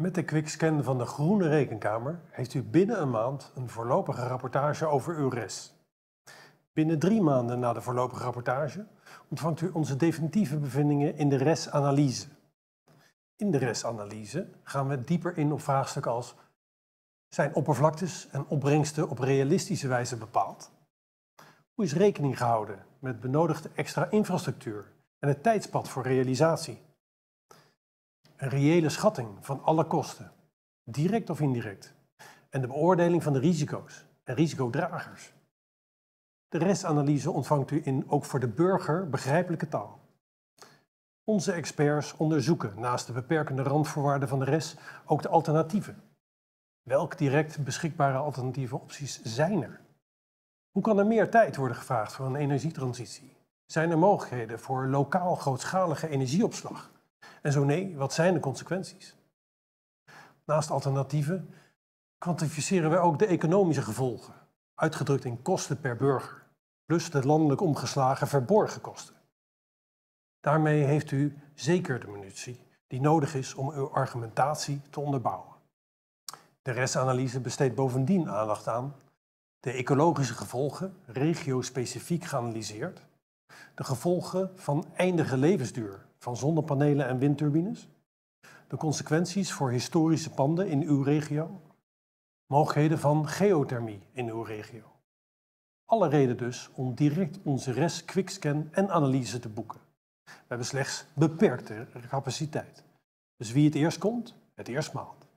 Met de quickscan van de Groene Rekenkamer heeft u binnen een maand een voorlopige rapportage over uw res. Binnen drie maanden na de voorlopige rapportage ontvangt u onze definitieve bevindingen in de RES-analyse. In de RES-analyse gaan we dieper in op vraagstukken als zijn oppervlaktes en opbrengsten op realistische wijze bepaald? Hoe is rekening gehouden met benodigde extra infrastructuur en het tijdspad voor realisatie? Een reële schatting van alle kosten, direct of indirect. En de beoordeling van de risico's en risicodragers. De restanalyse ontvangt u in ook voor de burger begrijpelijke taal. Onze experts onderzoeken naast de beperkende randvoorwaarden van de rest ook de alternatieven. Welk direct beschikbare alternatieve opties zijn er? Hoe kan er meer tijd worden gevraagd voor een energietransitie? Zijn er mogelijkheden voor lokaal grootschalige energieopslag? En zo nee, wat zijn de consequenties? Naast alternatieven kwantificeren wij ook de economische gevolgen, uitgedrukt in kosten per burger, plus de landelijk omgeslagen verborgen kosten. Daarmee heeft u zeker de munitie die nodig is om uw argumentatie te onderbouwen. De restanalyse besteedt bovendien aandacht aan de ecologische gevolgen, regio-specifiek geanalyseerd, de gevolgen van eindige levensduur van zonnepanelen en windturbines, de consequenties voor historische panden in uw regio, mogelijkheden van geothermie in uw regio. Alle reden dus om direct onze RES quickscan en analyse te boeken. We hebben slechts beperkte capaciteit. Dus wie het eerst komt, het eerst maalt.